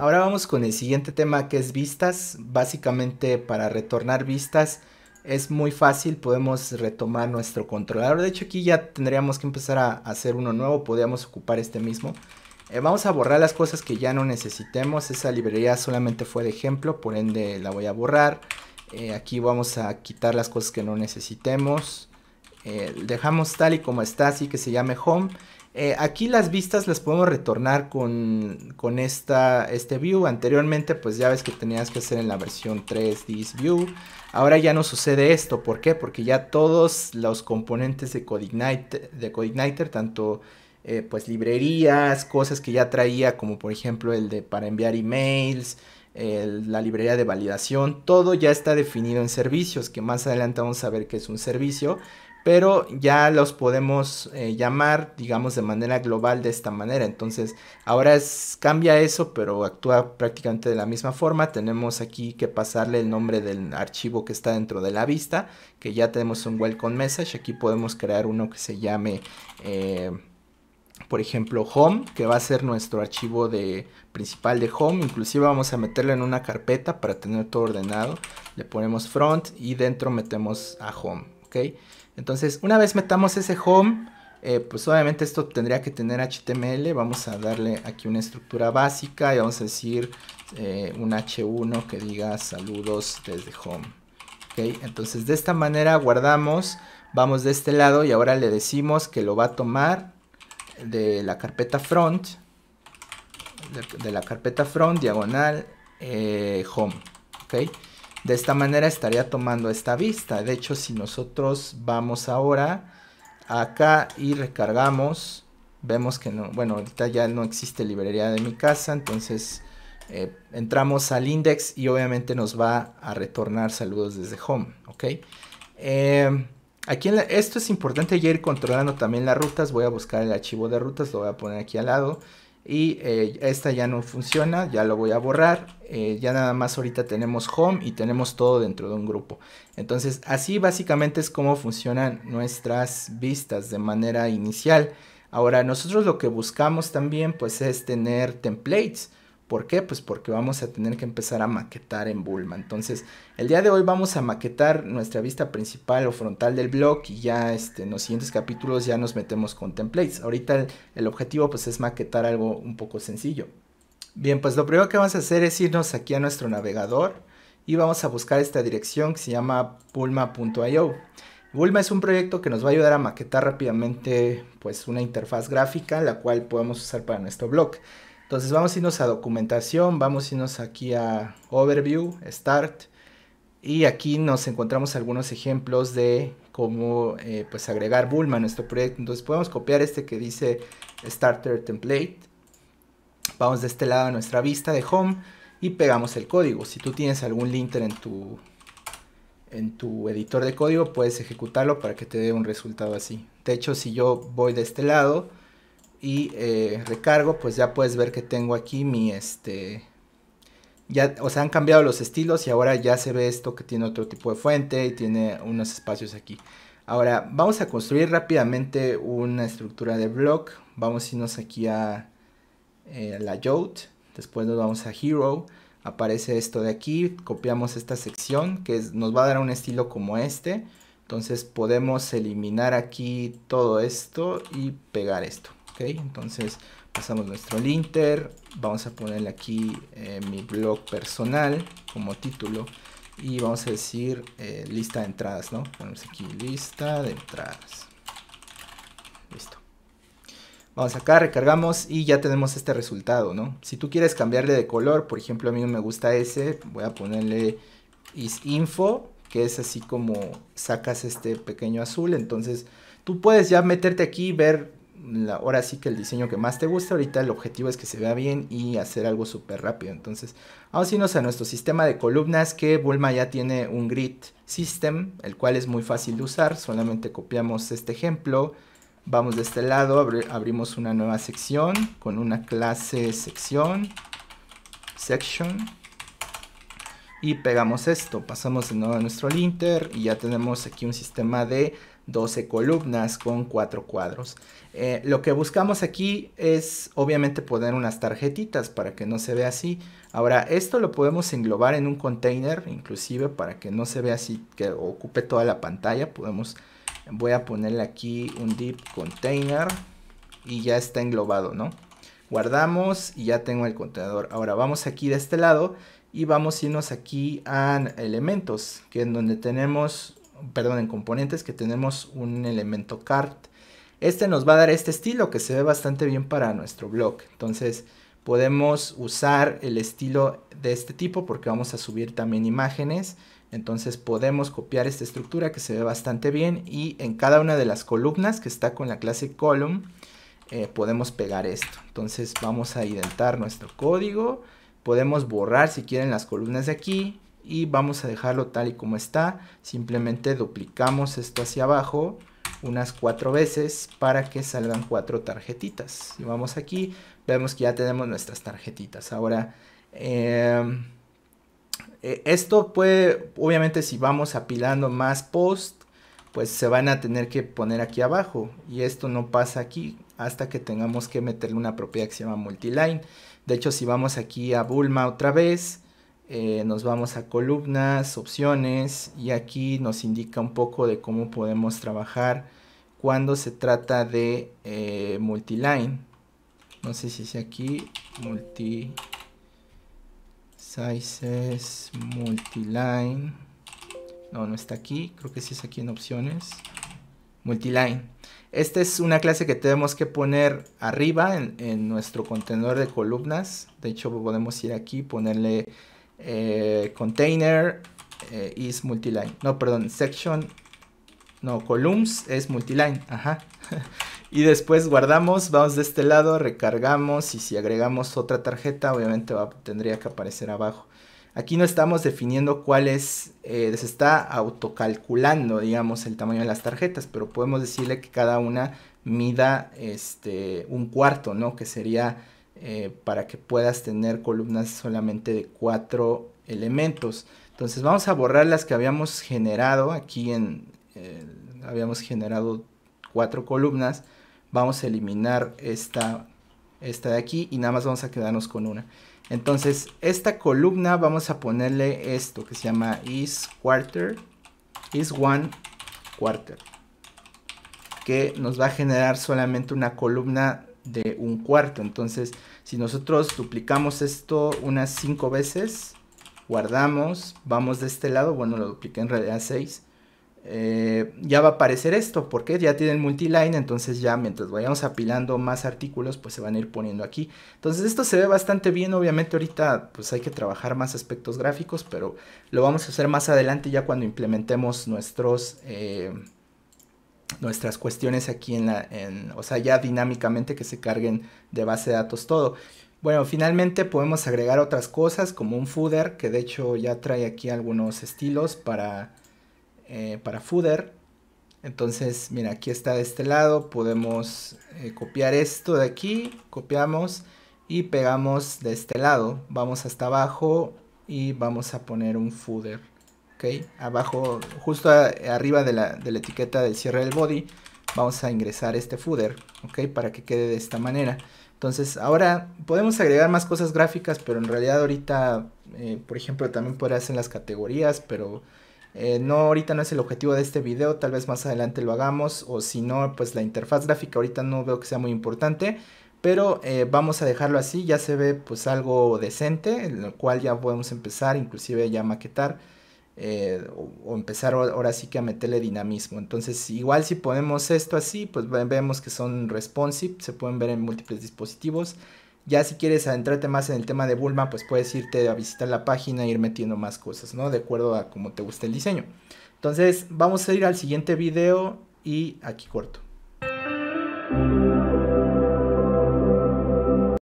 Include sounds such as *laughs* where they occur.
Ahora vamos con el siguiente tema que es vistas. Básicamente para retornar vistas es muy fácil, podemos retomar nuestro controlador. De hecho aquí ya tendríamos que empezar a hacer uno nuevo, podríamos ocupar este mismo. Eh, vamos a borrar las cosas que ya no necesitemos, esa librería solamente fue de ejemplo, por ende la voy a borrar. Eh, aquí vamos a quitar las cosas que no necesitemos. Eh, dejamos tal y como está, así que se llame home. Eh, aquí las vistas las podemos retornar con, esta, este view. Anteriormente pues ya ves que tenías que hacer en la versión 3 this view. Ahora ya no sucede esto. ¿Por qué? Porque ya todos los componentes de CodeIgniter, de CodeIgniter tanto eh, pues librerías, cosas que ya traía como por ejemplo el de para enviar emails, la librería de validación, todo ya está definido en servicios, que más adelante vamos a ver qué es un servicio, pero ya los podemos eh, llamar, digamos, de manera global de esta manera. Entonces, ahora es, cambia eso, pero actúa prácticamente de la misma forma. Tenemos aquí que pasarle el nombre del archivo que está dentro de la vista, que ya tenemos un welcome message. Aquí podemos crear uno que se llame, eh, por ejemplo, home, que va a ser nuestro archivo de, principal de home. Inclusive vamos a meterlo en una carpeta para tener todo ordenado. Le ponemos front y dentro metemos a home, ¿ok? Entonces, una vez metamos ese home, eh, pues obviamente esto tendría que tener HTML. Vamos a darle aquí una estructura básica y vamos a decir eh, un H1 que diga saludos desde home. ¿Okay? Entonces, de esta manera guardamos, vamos de este lado y ahora le decimos que lo va a tomar de la carpeta front, de, la carpeta front diagonal eh, home. ¿okay? De esta manera estaría tomando esta vista. De hecho, si nosotros vamos ahora acá y recargamos, vemos que no, bueno, ahorita ya no existe librería de mi casa, entonces eh, entramos al index y obviamente nos va a retornar saludos desde home, ¿ok? Eh, aquí esto es importante ya ir controlando también las rutas, voy a buscar el archivo de rutas, lo voy a poner aquí al lado y eh, esta ya no funciona, ya lo voy a borrar, eh, ya nada más ahorita tenemos home y tenemos todo dentro de un grupo. Entonces así básicamente es como funcionan nuestras vistas de manera inicial. Ahora nosotros lo que buscamos también pues es tener templates. ¿Por qué? Pues porque vamos a tener que empezar a maquetar en Bulma. Entonces, el día de hoy vamos a maquetar nuestra vista principal o frontal del blog y ya este, en los siguientes capítulos ya nos metemos con templates. Ahorita el, objetivo pues es maquetar algo un poco sencillo. Bien, pues lo primero que vamos a hacer es irnos aquí a nuestro navegador y vamos a buscar esta dirección que se llama bulma.io. Bulma es un proyecto que nos va a ayudar a maquetar rápidamente pues una interfaz gráfica la cual podemos usar para nuestro blog. Entonces vamos a irnos a documentación, vamos a irnos aquí a Overview, Start. Y aquí nos encontramos algunos ejemplos de cómo eh, pues agregar Bulma a nuestro proyecto. Entonces podemos copiar este que dice Starter Template. Vamos de este lado a nuestra vista de Home y pegamos el código. Si tú tienes algún linter en tu, en tu editor de código, puedes ejecutarlo para que te dé un resultado así. De hecho, si yo voy de este lado y eh, recargo, pues ya puedes ver que tengo aquí mi este. Ya, o sea, han cambiado los estilos y ahora ya se ve esto que tiene otro tipo de fuente y tiene unos espacios aquí. Ahora, vamos a construir rápidamente una estructura de blog Vamos a irnos aquí a eh, la jote Después nos vamos a Hero. Aparece esto de aquí. Copiamos esta sección que nos va a dar un estilo como este. Entonces podemos eliminar aquí todo esto y pegar esto entonces pasamos nuestro linter vamos a ponerle aquí eh, mi blog personal como título y vamos a decir eh, lista de entradas no ponemos aquí lista de entradas listo Vamos acá, recargamos y ya tenemos este resultado, ¿no? Si tú quieres cambiarle de color, por ejemplo, a mí no me gusta ese, voy a ponerle isinfo, que es así como sacas este pequeño azul, entonces tú puedes ya meterte aquí y ver ahora sí que el diseño que más te gusta. Ahorita el objetivo es que se vea bien y hacer algo súper rápido. Entonces, vamos a irnos a nuestro sistema de columnas que Bulma ya tiene un grid system, el cual es muy fácil de usar. Solamente copiamos este ejemplo. Vamos de este lado, abrimos una nueva sección con una clase sección, section, y pegamos esto. Pasamos de nuevo a nuestro linter y ya tenemos aquí un sistema de 12 columnas con 4 cuadros. Eh, lo que buscamos aquí es obviamente poner unas tarjetitas para que no se vea así. Ahora esto lo podemos englobar en un container inclusive para que no se vea así que ocupe toda la pantalla. Podemos, voy a ponerle aquí un deep container y ya está englobado, ¿no? Guardamos y ya tengo el contenedor. Ahora vamos aquí de este lado y vamos a irnos aquí a elementos que en donde tenemos perdón, en componentes que tenemos un elemento cart. Este nos va a dar este estilo que se ve bastante bien para nuestro blog. Entonces podemos usar el estilo de este tipo porque vamos a subir también imágenes. Entonces podemos copiar esta estructura que se ve bastante bien y en cada una de las columnas que está con la clase column eh, podemos pegar esto. Entonces vamos a identar nuestro código. Podemos borrar si quieren las columnas de aquí y vamos a dejarlo tal y como está. Simplemente duplicamos esto hacia abajo unas cuatro veces para que salgan cuatro tarjetitas. Si vamos aquí, vemos que ya tenemos nuestras tarjetitas. Ahora, em, eh, esto puede, obviamente si vamos apilando más post, pues se van a tener que poner aquí abajo y esto no pasa aquí hasta que tengamos que meterle una propiedad que se llama multiline. De hecho, si vamos aquí a Bulma otra vez, eh, nos vamos a columnas, opciones y aquí nos indica un poco de cómo podemos trabajar cuando se trata de eh, multiline. No sé si es aquí multi sizes multiline. No, no está aquí. Creo que sí es aquí en opciones. Multiline. Esta es una clase que tenemos que poner arriba en, en nuestro contenedor de columnas. De hecho, podemos ir aquí, ponerle eh, container eh, is multiline. No, perdón, section, no, columns es multiline, ajá. *laughs* y después guardamos, vamos de este lado, recargamos y si agregamos otra tarjeta, obviamente tendría que aparecer abajo. Aquí no estamos definiendo cuál es, eh, se está autocalculando, digamos, el tamaño de las tarjetas, pero podemos decirle que cada una mida este, un cuarto, ¿no? Que sería eh, para que puedas tener columnas solamente de cuatro elementos. Entonces vamos a borrar las que habíamos generado aquí en, eh, habíamos generado cuatro columnas. Vamos a eliminar esta, esta de aquí y nada más vamos a quedarnos con una. Entonces esta columna vamos a ponerle esto que se llama is quarter, is one quarter. Que nos va a generar solamente una columna de un cuarto. Entonces, si nosotros duplicamos esto unas 5 veces, guardamos, vamos de este lado, bueno, lo dupliqué en realidad 6, eh, ya va a aparecer esto, porque ya tiene multiline, entonces ya mientras vayamos apilando más artículos, pues se van a ir poniendo aquí. Entonces esto se ve bastante bien, obviamente ahorita pues hay que trabajar más aspectos gráficos, pero lo vamos a hacer más adelante ya cuando implementemos nuestros... Eh, nuestras cuestiones aquí en la, en, o sea, ya dinámicamente que se carguen de base de datos todo. Bueno, finalmente podemos agregar otras cosas como un footer, que de hecho ya trae aquí algunos estilos para, eh, para footer. Entonces, mira, aquí está de este lado, podemos eh, copiar esto de aquí, copiamos y pegamos de este lado. Vamos hasta abajo y vamos a poner un footer. Abajo, justo arriba de la, etiqueta del cierre del body, vamos a ingresar este footer, ¿ok? Para que quede de esta manera. Entonces, ahora podemos agregar más cosas gráficas, pero en realidad ahorita, eh, por ejemplo, también podrías hacer las categorías, pero eh, no, ahorita no es el objetivo de este video, tal vez más adelante lo hagamos, o si no, pues la interfaz gráfica ahorita no veo que sea muy importante, pero eh, vamos a dejarlo así, ya se ve pues algo decente, en lo cual ya podemos empezar, inclusive ya maquetar. Eh, o, empezar ahora sí que a meterle dinamismo. Entonces, igual si ponemos esto así, pues vemos que son responsive, se pueden ver en múltiples dispositivos. Ya si quieres adentrarte más en el tema de Bulma, pues puedes irte a visitar la página e ir metiendo más cosas, ¿no? De acuerdo a cómo te guste el diseño. Entonces, vamos a ir al siguiente video y aquí corto.